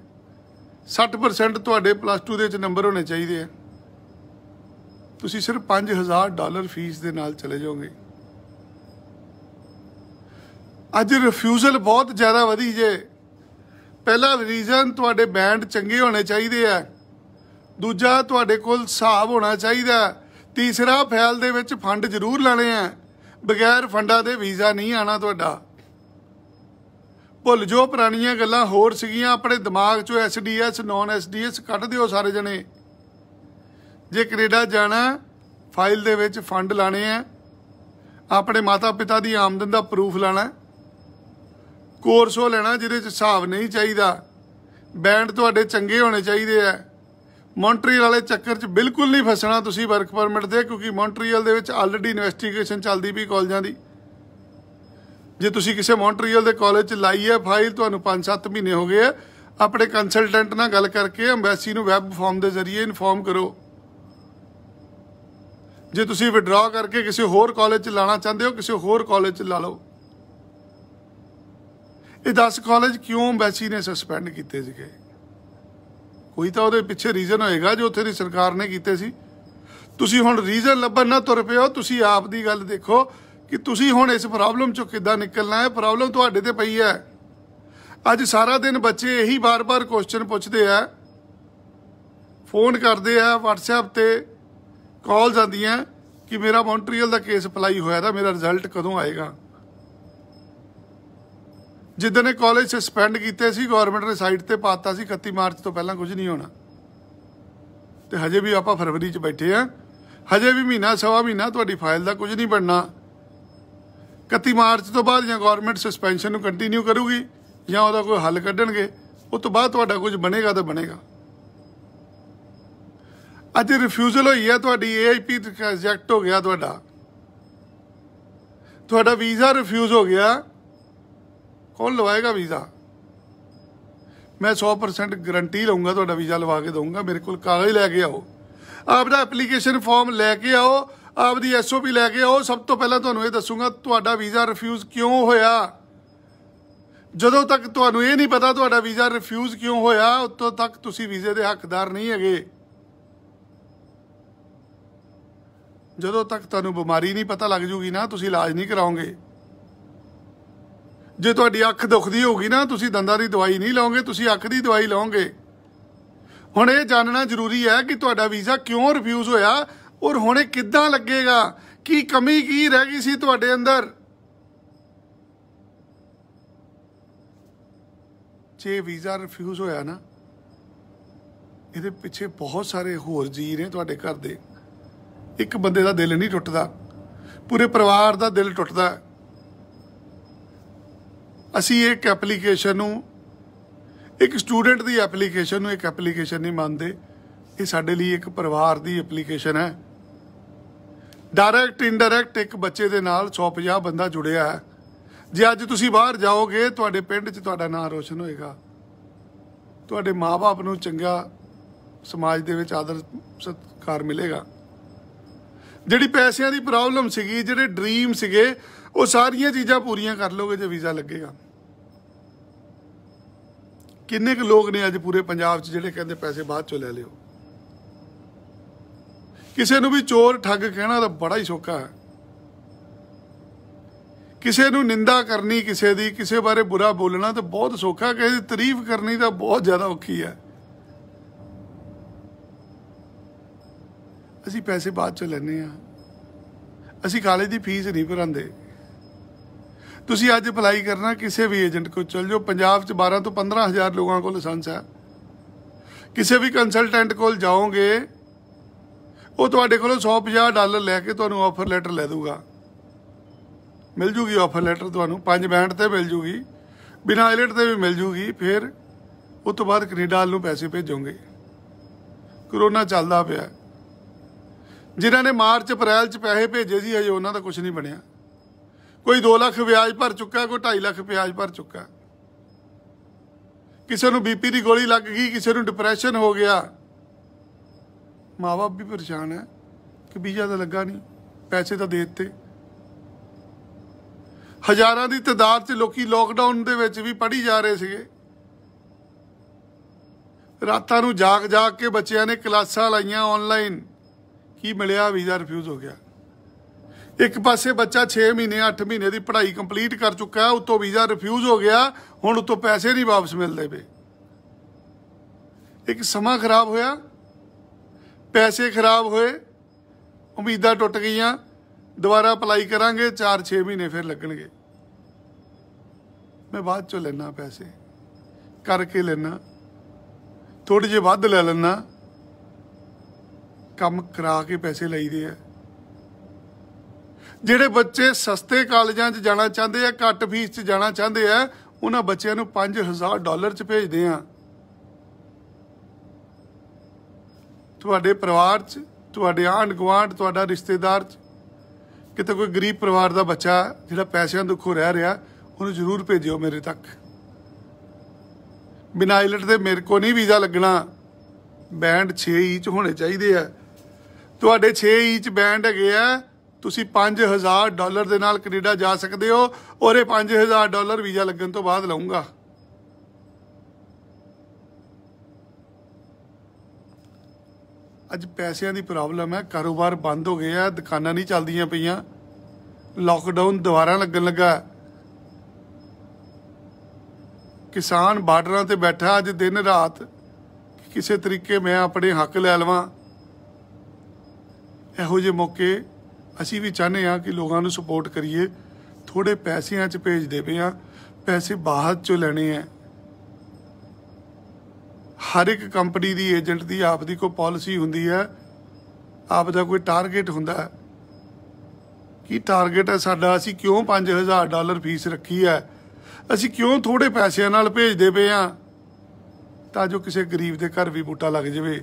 60% ਤੁਹਾਡੇ ਪਲੱਸ 2 ਦੇ ਵਿੱਚ ਨੰਬਰ ਹੋਣੇ ਚਾਹੀਦੇ ਆ ਤੁਸੀਂ ਸਿਰਫ 5000 ਡਾਲਰ ਫੀਸ ਦੇ ਨਾਲ ਚਲੇ ਜਾਓਗੇ ਅੱਜ ਰਿਫਿਊਜ਼ਲ ਬਹੁਤ ਜ਼ਿਆਦਾ ਵਧੀ ਜੇ ਪਹਿਲਾ ਰੀਜ਼ਨ ਤੁਹਾਡੇ ਬੈਂਡ ਚੰਗੇ ਹੋਣੇ ਚਾਹੀਦੇ ਆ ਦੂਜਾ ਤੁਹਾਡੇ ਕੋਲ ਹਿਸਾਬ ਹੋਣਾ ਚਾਹੀਦਾ ਤੀਸਰਾ ਫਾਈਲ ਦੇ ਵਿੱਚ ਫੰਡ ਜ਼ਰੂਰ ਲੈਣੇ ਆ ਬਗੈਰ ਫੰਡਾਂ ਦੇ ਵੀਜ਼ਾ ਨਹੀਂ ਆਣਾ ਤੁਹਾਡਾ ਭੁੱਲ ਜੋ ਪੁਰਾਣੀਆਂ ਗੱਲਾਂ ਹੋਰ ਸੀਗੀਆਂ ਆਪਣੇ ਦਿਮਾਗ 'ਚੋਂ ਐਸਡੀਐਸ ਨਾਨ ਐਸਡੀਐਸ ਕੱਢ ਦਿਓ ਸਾਰੇ ਜਣੇ ਜੇ ਕੈਨੇਡਾ ਜਾਣਾ ਫਾਈਲ ਦੇ ਵਿੱਚ ਫੰਡ ਲਾਣੇ ਆ ਆਪਣੇ ਮਾਤਾ ਪਿਤਾ ਦੀ ਆਮਦਨ ਦਾ ਪ੍ਰੂਫ ਲਾਣਾ ਕੋਰਸ ਉਹ ਲੈਣਾ ਜਿਹਦੇ 'ਚ ਹਿਸਾਬ ਨਹੀਂ ਚਾਹੀਦਾ ਬੈਂਡ ਤੁਹਾਡੇ ਚੰਗੇ ਹੋਣੇ ਚਾਹੀਦੇ ਆ ਮੌਂਟਰੀਅਲ ਵਾਲੇ ਚੱਕਰ 'ਚ ਬਿਲਕੁਲ ਨਹੀਂ ਫਸਣਾ ਤੁਸੀਂ ਵਰਕ ਪਰਮਿਟ ਦੇ ਕਿਉਂਕਿ ਮੌਂਟਰੀਅਲ ਦੇ ਵਿੱਚ ਆਲਰੇਡੀ ਇਨਵੈਸਟੀਗੇਸ਼ਨ ਚੱਲਦੀ ਵੀ ਕਾਲਜਾਂ ਦੀ ਜੇ ਤੁਸੀਂ ਕਿਸੇ ਮੌਂਟਰੀਅਲ ਦੇ ਕਾਲਜ 'ਚ ਲਾਈ ਹੈ ਫਾਈਲ ਤੁਹਾਨੂੰ 5-7 ਮਹੀਨੇ ਹੋ ਗਏ ਆ ਆਪਣੇ ਕੰਸਲਟੈਂਟ ਨਾਲ ਗੱਲ ਕਰਕੇ ਐਮਬੈਸੀ ਨੂੰ ਵੈਬ ਫਾਰਮ ਦੇ ਜ਼ਰੀਏ ਇਨਫੋਰਮ ਕਰੋ ਜੇ ਤੁਸੀਂ ਵਿਡਰਾ ਕਰਕੇ ਕਿਸੇ ਹੋਰ ਕਾਲਜ 'ਚ ਲਾਣਾ ਚਾਹੁੰਦੇ ਹੋ ਕਿਸੇ ਹੋਰ ਕਾਲਜ 'ਚ ਲਾ ਲਓ ਇਹ 10 ਕਾਲਜ ਕਿਉਂ ਐਮਬੈਸੀ ਨੇ ਸਸਪੈਂਡ ਕੀਤੇ ਸੀਗੇ ਕੋਈ ਤਾਂ ਉਹਦੇ ਪਿੱਛੇ ਰੀਜ਼ਨ ਹੋਏਗਾ ਜੋ ਉੱਥੇ ਦੀ ਸਰਕਾਰ ਨੇ ਕੀਤੇ ਸੀ ਤੁਸੀਂ ਹੁਣ ਰੀਜ਼ਨ ਲੱਭਣ ਨਾ ਤੁਰ ਪਿਓ ਤੁਸੀਂ ਆਪ ਦੀ ਗੱਲ ਦੇਖੋ ਕਿ ਤੁਸੀਂ ਹੁਣ ਇਸ ਪ੍ਰੋਬਲਮ ਚੋਂ ਕਿੱਦਾਂ ਨਿਕਲਣਾ ਹੈ ਪ੍ਰੋਬਲਮ ਤੁਹਾਡੇ ਤੇ ਪਈ ਹੈ ਅੱਜ ਸਾਰਾ ਦਿਨ ਬੱਚੇ ਇਹੀ ਬਾਰ-ਬਾਰ ਕੁਐਸਚਨ ਪੁੱਛਦੇ ਆ ਫੋਨ ਕਰਦੇ ਆ WhatsApp ਤੇ ਕਾਲਸ ਆਉਂਦੀਆਂ ਕਿ ਮੇਰਾ ਮੌਂਟਰੀਅਲ ਦਾ ਕੇਸ ਅਪਲਾਈ ਹੋਇਆ ਦਾ ਮੇਰਾ ਰਿਜ਼ਲਟ ਕਦੋਂ ਆਏਗਾ ਜਿੱਦਨ ਇਹ ਕਾਲਜ ਸਸਪੈਂਡ ਕੀਤੇ ਸੀ ਗਵਰਨਮੈਂਟ ਨੇ ਸਾਈਟ ਤੇ ਪਾਤਾ ਸੀ 31 ਮਾਰਚ ਤੋਂ ਪਹਿਲਾਂ ਕੁਝ ਨਹੀਂ ਹੋਣਾ ਤੇ ਹਜੇ ਵੀ ਆਪਾਂ ਫਰਵਰੀ 'ਚ ਬੈਠੇ ਆ ਹਜੇ ਵੀ ਮਹੀਨਾ ਸਵਾ ਮਹੀਨਾ ਤੁਹਾਡੀ ਫਾਈਲ ਦਾ ਕੁਝ ਨਹੀਂ ਬਣਨਾ 31 ਮਾਰਚ ਤੋਂ ਬਾਅਦ ਜਾਂ ਗਵਰਨਮੈਂਟ ਸਸਪੈਂਸ਼ਨ ਨੂੰ ਕੰਟੀਨਿਊ ਕਰੂਗੀ ਜਾਂ ਉਹਦਾ ਕੋਈ ਹੱਲ ਕੱਢਣਗੇ ਉਸ ਤੋਂ ਬਾਅਦ ਤੁਹਾਡਾ ਕੁਝ ਬਣੇਗਾ ਤਾਂ ਬਣੇਗਾ ਅੱਜ ਰਿਫਿਊਜ਼ਲ ਹੋਈ ਹੈ ਤੁਹਾਡੀ ਏਆਈਪੀ ਰਿਜੈਕਟ ਹੋ ਗਿਆ ਤੁਹਾਡਾ ਤੁਹਾਡਾ ਵੀਜ਼ਾ ਰਿਫਿਊਜ਼ ਹੋ ਗਿਆ ਕੌਣ ਲਵਾਏਗਾ ਵੀਜ਼ਾ ਮੈਂ 100% ਗਾਰੰਟੀ ਲਵਾਂਗਾ ਤੁਹਾਡਾ ਵੀਜ਼ਾ ਲਵਾ ਕੇ ਦਊਂਗਾ ਮੇਰੇ ਕੋਲ ਕਾਗਜ਼ ਲੈ ਕੇ ਆਓ ਆਪ ਦਾ ਐਪਲੀਕੇਸ਼ਨ ਫਾਰਮ ਲੈ ਕੇ ਆਓ ਆਪ ਦੀ ਐਸਓਪੀ ਲੈ ਕੇ ਆਓ ਸਭ ਤੋਂ ਪਹਿਲਾਂ ਤੁਹਾਨੂੰ ਇਹ ਦੱਸੂਗਾ ਤੁਹਾਡਾ ਵੀਜ਼ਾ ਰਿਫਿਊਜ਼ ਕਿਉਂ ਹੋਇਆ ਜਦੋਂ ਤੱਕ ਤੁਹਾਨੂੰ ਇਹ ਨਹੀਂ ਪਤਾ ਤੁਹਾਡਾ ਵੀਜ਼ਾ ਰਿਫਿਊਜ਼ ਕਿਉਂ ਹੋਇਆ ਉਦੋਂ ਤੱਕ ਤੁਸੀਂ ਵੀਜ਼ੇ ਦੇ ਹੱਕਦਾਰ ਨਹੀਂ ਹੈਗੇ ਜਦੋਂ ਤੱਕ ਤੁਹਾਨੂੰ ਬਿਮਾਰੀ ਨਹੀਂ ਪਤਾ ਲੱਗ ਜੂਗੀ ਨਾ ਤੁਸੀਂ ਇਲਾਜ ਨਹੀਂ ਕਰਾਓਗੇ ਜੇ ਤੁਹਾਡੀ ਅੱਖ ਦੁਖਦੀ ਹੋਊਗੀ ਨਾ ਤੁਸੀਂ ਦੰਦਾਂ ਦੀ ਦਵਾਈ ਨਹੀਂ ਲਓਗੇ ਤੁਸੀਂ ਅੱਖ ਦੀ ਦਵਾਈ ਲਓਗੇ ਹੁਣ ਇਹ ਜਾਣਨਾ ਜ਼ਰੂਰੀ ਹੈ ਕਿ ਤੁਹਾਡਾ ਵੀਜ਼ਾ ਕਿਉਂ ਰਿਫਿਊਜ਼ ਹੋਇਆ ਔਰ ਹੁਣ ਇਹ ਕਿੱਦਾਂ ਲੱਗੇਗਾ ਕੀ ਕਮੀ ਕੀ ਰਹਿ ਗਈ ਸੀ ਤੁਹਾਡੇ ਅੰਦਰ ਜੇ ਵੀਜ਼ਾ ਰਿਫਿਊਜ਼ ਹੋਇਆ ਨਾ ਇਹਦੇ ਪਿੱਛੇ ਬਹੁਤ ਸਾਰੇ ਹੋਰ ਜੀ ਨੇ ਤੁਹਾਡੇ ਘਰ ਦੇ ਇੱਕ ਬੰਦੇ ਦਾ ਦਿਲ ਨਹੀਂ ਟੁੱਟਦਾ ਪੂਰੇ ਪਰਿਵਾਰ ਦਾ ਦਿਲ ਟੁੱਟਦਾ ਅਸੀਂ ਇੱਕ ਐਪਲੀਕੇਸ਼ਨ ਨੂੰ ਇੱਕ ਸਟੂਡੈਂਟ ਦੀ ਐਪਲੀਕੇਸ਼ਨ ਨੂੰ ਇੱਕ ਐਪਲੀਕੇਸ਼ਨ ਨਹੀਂ ਮੰਨਦੇ ਇਹ ਸਾਡੇ ਲਈ ਇੱਕ ਪਰਿਵਾਰ ਦੀ ਐਪਲੀਕੇਸ਼ਨ ਹੈ ਡਾਇਰੈਕਟ ਇਨਡਾਇਰੈਕਟ ਇੱਕ ਬੱਚੇ ਦੇ ਨਾਲ 150 ਬੰਦਾ ਜੁੜਿਆ ਹੈ ਜੇ ਅੱਜ ਤੁਸੀਂ ਬਾਹਰ ਜਾਓਗੇ ਤੁਹਾਡੇ ਪਿੰਡ 'ਚ ਤੁਹਾਡਾ ਨਾਮ ਰੋਸ਼ਨ ਹੋਏਗਾ ਤੁਹਾਡੇ ਮਾਪੇ ਨੂੰ ਚੰਗਾ ਸਮਾਜ ਦੇ ਵਿੱਚ ਆਦਰ ਸਤਿਕਾਰ ਮਿਲੇਗਾ ਜਿਹੜੀ ਪੈਸਿਆਂ ਦੀ ਪ੍ਰੋਬਲਮ ਸੀਗੀ ਜਿਹੜੇ ਡ੍ਰੀਮ ਸੀਗੇ ਉਹ ਸਾਰੀਆਂ ਚੀਜ਼ਾਂ ਪੂਰੀਆਂ ਕਰ ਲੋਗੇ ਜੇ ਵੀਜ਼ਾ ਲੱਗੇਗਾ ਕਿੰਨੇ ਕੁ ਲੋਕ ਨੇ ਅੱਜ ਪੂਰੇ ਪੰਜਾਬ 'ਚ ਜਿਹੜੇ ਕਹਿੰਦੇ ਪੈਸੇ ਬਾਅਦ 'ਚੋਂ ਲੈ ਲਿਓ ਕਿਸੇ ਨੂੰ ਵੀ ਚੋਰ ਠੱਗ ਕਹਿਣਾ ਤਾਂ ਬੜਾ ਹੀ ਸੌਖਾ ਹੈ ਕਿਸੇ ਨੂੰ ਨਿੰਦਾ ਕਰਨੀ ਕਿਸੇ ਦੀ ਕਿਸੇ ਬਾਰੇ ਬੁਰਾ ਬੋਲਣਾ ਤਾਂ ਬਹੁਤ ਸੌਖਾ ਕਿਸੇ ਦੀ ਤਾਰੀਫ ਕਰਨੀ ਤਾਂ ਬਹੁਤ ਜ਼ਿਆਦਾ ਔਖੀ ਹੈ ਅਸੀਂ ਪੈਸੇ ਬਾਅਦ 'ਚੋਂ ਲੈਨੇ ਆ ਅਸੀਂ ਕਾਲਜ ਦੀ ਫੀਸ ਨਹੀਂ ਭਰਾਂਦੇ ਤੁਸੀਂ ਅੱਜ ਅਪਲਾਈ ਕਰਨਾ ਕਿਸੇ ਵੀ ਏਜੰਟ ਕੋਲ ਚਲ ਜਾਓ ਪੰਜਾਬ 'ਚ 12 ਤੋਂ 15000 ਲੋਕਾਂ ਕੋਲ ਲਾਇਸੈਂਸ ਹੈ ਕਿਸੇ ਵੀ ਕੰਸਲਟੈਂਟ ਕੋਲ ਜਾਓਗੇ ਉਹ ਤੁਹਾਡੇ ਕੋਲੋਂ 150 ਡਾਲਰ ਲੈ ਕੇ ਤੁਹਾਨੂੰ ਆਫਰ ਲੈਟਰ ਲੈ ਦੂਗਾ ਮਿਲ ਜੂਗੀ ਆਫਰ ਲੈਟਰ ਤੁਹਾਨੂੰ ਪੰਜ ਬੈਂਡ ਤੇ ਮਿਲ ਜੂਗੀ ਬਿਨਾਂ ਆਇਲਟ ਤੇ ਵੀ ਮਿਲ ਜੂਗੀ ਫਿਰ ਉਸ ਤੋਂ ਬਾਅਦ ਕੈਨੇਡਾ ਨੂੰ ਪੈਸੇ ਭੇਜੋਗੇ ਕਰੋਨਾ ਚੱਲਦਾ ਪਿਆ ਜਿਨ੍ਹਾਂ ਨੇ ਮਾਰਚ ਅਪ੍ਰੈਲ ਚ ਪੈਸੇ ਭੇਜੇ ਸੀ ਅਜੇ ਉਹਨਾਂ ਦਾ ਕੁਝ ਨਹੀਂ ਬਣਿਆ ਕੋਈ 2 ਲੱਖ ਵਿਆਜ ਭਰ ਚੁੱਕਾ ਕੋਈ 2.5 ਲੱਖ ਵਿਆਜ ਭਰ ਚੁੱਕਾ ਕਿਸੇ ਨੂੰ ਬੀਪੀ ਦੀ ਗੋਲੀ ਲੱਗ ਗਈ ਕਿਸੇ ਨੂੰ ਡਿਪਰੈਸ਼ਨ ਹੋ ਗਿਆ ਮਾਵਾ ਵੀ ਪਰੇਸ਼ਾਨ ਹੈ ਕਿ ਵੀਜ਼ਾ ਤਾਂ ਲੱਗਾ ਨਹੀਂ ਪੈਸੇ ਤਾਂ ਦੇ ਦਿੱਤੇ ਹਜ਼ਾਰਾਂ ਦੀ ਤਦਾਦ 'ਚ ਲੋਕੀ ਲੋਕਡਾਊਨ ਦੇ ਵਿੱਚ ਵੀ ਪੜੀ ਜਾ ਰਹੇ ਸੀਗੇ ਰਾਤਾਂ ਨੂੰ ਜਾਗ ਜਾਗ ਕੇ ਬੱਚਿਆਂ ਨੇ ਕਲਾਸਾਂ ਲਾਈਆਂ ਆਨਲਾਈਨ ਕੀ ਮਿਲਿਆ ਵੀਜ਼ਾ ਰਿਫਿਊਜ਼ ਹੋ ਗਿਆ ਇੱਕ ਪਾਸੇ ਬੱਚਾ 6 ਮਹੀਨੇ 8 ਮਹੀਨੇ ਦੀ ਪੜ੍ਹਾਈ ਕੰਪਲੀਟ ਕਰ ਚੁੱਕਾ ਹੈ ਉਤੋਂ ਵੀਜ਼ਾ ਰਿਫਿਊਜ਼ ਹੋ ਗਿਆ ਹੁਣ ਉਤੋਂ ਪੈਸੇ ਨਹੀਂ ਵਾਪਸ ਮਿਲਦੇ ਵੇ ਇੱਕ ਸਮਾਂ ਖਰਾਬ ਹੋਇਆ ਪੈਸੇ ਖਰਾਬ ਹੋਏ ਉਮੀਦਾਂ ਟੁੱਟ ਗਈਆਂ ਦੁਬਾਰਾ ਅਪਲਾਈ ਕਰਾਂਗੇ 4-6 ਮਹੀਨੇ ਫਿਰ ਲੱਗਣਗੇ ਮੈਂ ਬਾਅਦ ਚੋਂ ਲੈਣਾ ਪੈਸੇ ਕਰਕੇ ਲੈਣਾ ਥੋੜੇ ਜਿਹਾ ਵੱਧ ਲੈ ਲੈਣਾ ਕੰਮ ਕਰਾ ਕੇ ਪੈਸੇ ਲਈਦੇ ਆ ਜਿਹੜੇ ਬੱਚੇ ਸਸਤੇ ਕਾਲਜਾਂ 'ਚ ਜਾਣਾ ਚਾਹੁੰਦੇ ਆ ਘੱਟ ਫੀਸ 'ਚ ਜਾਣਾ ਚਾਹੁੰਦੇ ਆ ਉਹਨਾਂ ਬੱਚਿਆਂ ਨੂੰ 5000 ਡਾਲਰ 'ਚ ਭੇਜਦੇ ਆ ਤੁਹਾਡੇ ਪਰਿਵਾਰ 'ਚ ਤੁਹਾਡੇ ਆਂਢ ਗੁਆਂਢ ਤੁਹਾਡਾ ਰਿਸ਼ਤੇਦਾਰ 'ਚ ਕਿਤੇ ਕੋਈ ਗਰੀਬ ਪਰਿਵਾਰ ਦਾ ਬੱਚਾ ਜਿਹੜਾ ਪੈਸਿਆਂ ਦੁੱਖੋ ਰਹਿ ਰਿਹਾ ਉਹਨੂੰ ਜ਼ਰੂਰ ਭੇਜਿਓ ਮੇਰੇ ਤੱਕ ਬਿਨਾਂ ਆਈਲਟ ਦੇ ਮੇਰੇ ਕੋ ਨਹੀਂ ਵੀਜ਼ਾ ਲੱਗਣਾ ਬੈਂਡ 6 ਇੰਚ ਹੋਣੇ ਚਾਹੀਦੇ ਆ ਤੁਹਾਡੇ 6 ਇੰਚ ਬੈਂਡ ਹੈਗੇ ਆ ਤੁਸੀਂ 5000 ਡਾਲਰ ਦੇ ਨਾਲ ਕੈਨੇਡਾ ਜਾ ਸਕਦੇ ਹੋ ਔਰ ਇਹ 5000 ਡਾਲਰ ਵੀਜ਼ਾ ਲੱਗਣ ਤੋਂ ਬਾਅਦ ਲਾਉਂਗਾ ਅੱਜ ਪੈਸਿਆਂ ਦੀ ਪ੍ਰੋਬਲਮ ਹੈ ਕਾਰੋਬਾਰ ਬੰਦ ਹੋ ਗਿਆ ਦੁਕਾਨਾਂ ਨਹੀਂ ਚੱਲਦੀਆਂ ਪਈਆਂ ਲਾਕਡਾਊਨ ਦੁਬਾਰਾ ਲੱਗਣ ਲੱਗਾ ਕਿਸਾਨ ਬਾਰਡਰਾਂ ਤੇ ਬੈਠਾ ਅੱਜ ਦਿਨ ਰਾਤ ਕਿਸੇ ਤਰੀਕੇ ਮੈਂ ਆਪਣੇ ਹੱਕ ਲੈ ਲਵਾਂ ਇਹੋ ਜਿਹੇ ਮੌਕੇ ਅਸੀਂ ਵੀ ਚਾਹਨੇ ਆ ਕਿ ਲੋਕਾਂ ਨੂੰ ਸਪੋਰਟ ਕਰੀਏ ਥੋੜੇ ਪੈਸਿਆਂ 'ਚ ਭੇਜ ਦੇਵੇ ਆ ਪੈਸੇ ਬਾਹਰ 'ਚੋਂ ਲੈਣੇ ਆ ਹਰ ਇੱਕ ਕੰਪਨੀ ਦੀ ਏਜੰਟ ਦੀ ਆਪ ਦੀ ਕੋਈ ਪਾਲਿਸੀ ਹੁੰਦੀ ਹੈ ਆਪ ਦਾ ਕੋਈ ਟਾਰਗੇਟ ਹੁੰਦਾ ਹੈ ਕੀ ਟਾਰਗੇਟ ਹੈ ਸਾਡਾ ਅਸੀਂ ਕਿਉਂ 5000 ਡਾਲਰ ਫੀਸ ਰੱਖੀ ਹੈ ਅਸੀਂ ਕਿਉਂ ਥੋੜੇ ਪੈਸਿਆਂ ਨਾਲ ਭੇਜਦੇ ਪਏ ਆ ਤਾਂ ਜੋ ਕਿਸੇ ਗਰੀਬ ਦੇ ਘਰ ਵੀ ਬੂਟਾ ਲੱਗ ਜਾਵੇ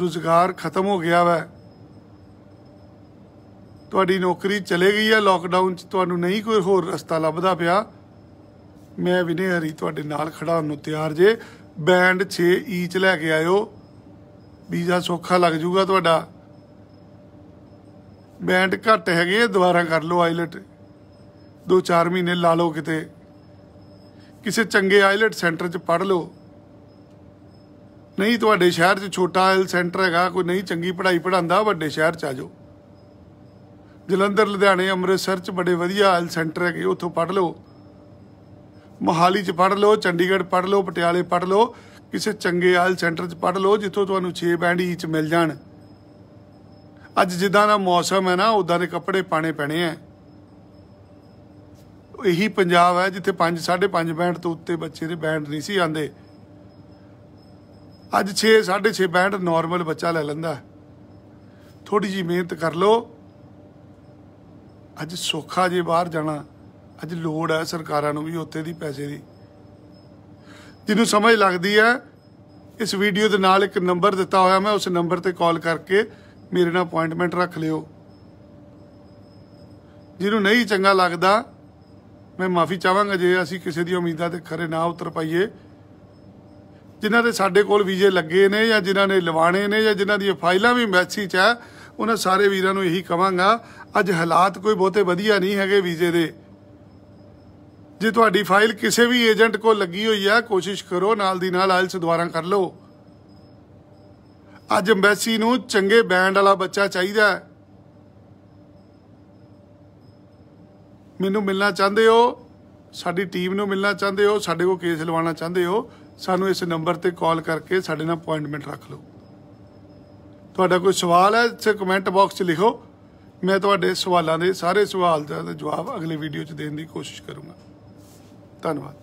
ਰੁਜ਼ਗਾਰ ਖਤਮ ਹੋ ਗਿਆ ਵਾ ਤੁਹਾਡੀ ਨੌਕਰੀ ਚਲੇ ਗਈ ਹੈ ਲਾਕਡਾਊਨ 'ਚ ਤੁਹਾਨੂੰ ਨਹੀਂ ਕੋਈ ਹੋਰ ਰਸਤਾ ਲੱਭਦਾ ਪਿਆ ਮੈਂ ਵਿਨੇ ਹਰੀ ਤੁਹਾਡੇ ਨਾਲ ਖੜਾ ਹਾਂ ਨੂੰ ਤਿਆਰ ਜੇ ਬੈਂਡ 6 ਈਚ ਲੈ ਕੇ ਆਇਓ ਵੀਜ਼ਾ ਸੌਖਾ ਲੱਗ ਜਾਊਗਾ ਤੁਹਾਡਾ ਬੈਂਡ ਘੱਟ ਹੈਗੇ ਦੁਬਾਰਾ ਕਰ ਲਓ ਆਈਲਟ 2-4 e ਮਹੀਨੇ ਲਾ ਲਓ ਕਿਤੇ ਕਿਸੇ ਚੰਗੇ ਆਈਲਟ e ਸੈਂਟਰ 'ਚ ਪੜ ਲਓ ਨਹੀਂ ਤੁਹਾਡੇ ਸ਼ਹਿਰ 'ਚ ਛੋਟਾ ਆਇਲ e ਸੈਂਟਰ ਹੈਗਾ ਕੋਈ ਨਹੀਂ ਚੰਗੀ ਪੜ੍ਹਾਈ ਪੜਾਉਂਦਾ ਵੱਡੇ ਸ਼ਹਿਰ 'ਚ ਆ ਜਾਓ ਜਲੰਧਰ ਲੁਧਿਆਣੇ ਅੰਮ੍ਰਿਤਸਰ ਚ ਬੜੇ ਵਧੀਆ ਆਇਲ ਸੈਂਟਰ ਹੈਗੇ ਉੱਥੋਂ ਪੜ ਲਓ ਮੋਹਾਲੀ ਚ ਪੜ ਲਓ ਚੰਡੀਗੜ੍ਹ ਪੜ ਲਓ ਪਟਿਆਲੇ ਪੜ ਲਓ ਕਿਸੇ ਚੰਗੇ ਆਇਲ ਸੈਂਟਰ ਚ ਪੜ ਲਓ ਜਿੱਥੋਂ ਤੁਹਾਨੂੰ 6 ਬੈਂਡ ਈਚ ਮਿਲ ਜਾਣ ਅੱਜ ਜਿੱਦਾਂ ਦਾ ਮੌਸਮ ਹੈ ਨਾ ਉਦਾਂ ਦੇ ਕੱਪੜੇ ਪਾਣੇ ਪੈਣੇ ਆ ਇਹੀ ਪੰਜਾਬ ਹੈ ਜਿੱਥੇ 5 5.5 ਬੈਂਡ ਤੋਂ ਉੱਤੇ ਬੱਚੇ ਦੇ ਬੈਂਡ ਨਹੀਂ ਸੀ ਆਂਦੇ ਅੱਜ 6 6.5 ਬੈਂਡ ਨਾਰਮਲ ਬੱਚਾ ਲੈ ਲੈਂਦਾ ਥੋੜੀ ਜੀ ਮਿਹਨਤ ਕਰ ਲਓ ਅੱਜ ਸੋਖਾ ਜੇ ਬਾਹਰ ਜਾਣਾ ਅੱਜ ਲੋੜ ਹੈ ਸਰਕਾਰਾਂ ਨੂੰ ਵੀ ਉੱਤੇ ਦੀ ਪੈਸੇ ਦੀ ਜਿਹਨੂੰ ਸਮਝ ਲੱਗਦੀ ਹੈ ਇਸ ਵੀਡੀਓ ਦੇ ਨਾਲ ਇੱਕ ਨੰਬਰ ਦਿੱਤਾ ਹੋਇਆ ਮੈਂ ਉਸ ਨੰਬਰ ਤੇ ਕਾਲ ਕਰਕੇ ਮੇਰੇ ਨਾਲ ਅਪਾਇੰਟਮੈਂਟ ਰੱਖ ਲਿਓ ਜਿਹਨੂੰ ਨਹੀਂ ਚੰਗਾ ਲੱਗਦਾ ਮੈਂ ਮਾਫੀ ਚਾਹਾਂਗਾ ਜੇ ਅਸੀਂ ਕਿਸੇ ਦੀ ਉਮੀਦਾਂ ਤੇ ਖਰੇ ਨਾ ਉਤਰ ਪਾਈਏ ਜਿਨ੍ਹਾਂ ਦੇ ਸਾਡੇ ਕੋਲ ਵੀਜ਼ੇ ਲੱਗੇ ਨੇ ਜਾਂ ਜਿਨ੍ਹਾਂ ਨੇ ਲਵਾਣੇ ਨੇ ਜਾਂ ਜਿਨ੍ਹਾਂ ਦੀਆਂ ਫਾਈਲਾਂ ਵੀ ਮੈਸੀ ਚ ਹੈ ਉਹਨਾਂ ਸਾਰੇ ਵੀਰਾਂ ਨੂੰ ਇਹੀ ਕਵਾਂਗਾ ਅੱਜ ਹਾਲਾਤ ਕੋਈ ਬਹੁਤੇ ਵਧੀਆ ਨਹੀਂ ਹੈਗੇ ਵੀਜ਼ੇ ਦੇ ਜੇ ਤੁਹਾਡੀ ਫਾਈਲ ਕਿਸੇ ਵੀ ਏਜੰਟ ਕੋ ਲੱਗੀ ਹੋਈ ਆ ਕੋਸ਼ਿਸ਼ ਕਰੋ ਨਾਲ ਦੀ ਨਾਲ ਆਇਲਸ ਦੁਆਰਾ ਕਰ ਲਓ ਅੱਜ ਐਮਬੈਸੀ ਨੂੰ ਚੰਗੇ ਬੈਂਡ ਵਾਲਾ ਬੱਚਾ ਚਾਹੀਦਾ ਮੈਨੂੰ ਮਿਲਣਾ ਚਾਹੁੰਦੇ ਹੋ ਸਾਡੀ ਟੀਮ ਨੂੰ ਮਿਲਣਾ ਚਾਹੁੰਦੇ ਹੋ ਸਾਡੇ ਕੋਲ ਕੇਸ ਲਵਾਉਣਾ ਚਾਹੁੰਦੇ ਹੋ ਸਾਨੂੰ ਇਸ ਨੰਬਰ ਤੇ ਕਾਲ ਕਰਕੇ ਸਾਡੇ ਨਾਲ ਅਪਾਇੰਟਮੈਂਟ ਰੱਖ ਲਓ ਤੁਹਾਡਾ ਕੋਈ ਸਵਾਲ ਹੈ ਇੱਥੇ ਕਮੈਂਟ ਬਾਕਸ 'ਚ ਲਿਖੋ ਮੈਂ ਤੁਹਾਡੇ ਸਵਾਲਾਂ ਦੇ ਸਾਰੇ ਸਵਾਲ ਦਾ ਜਵਾਬ ਅਗਲੇ ਵੀਡੀਓ 'ਚ ਦੇਣ ਦੀ ਕੋਸ਼ਿਸ਼ ਕਰੂੰਗਾ ਧੰਨਵਾਦ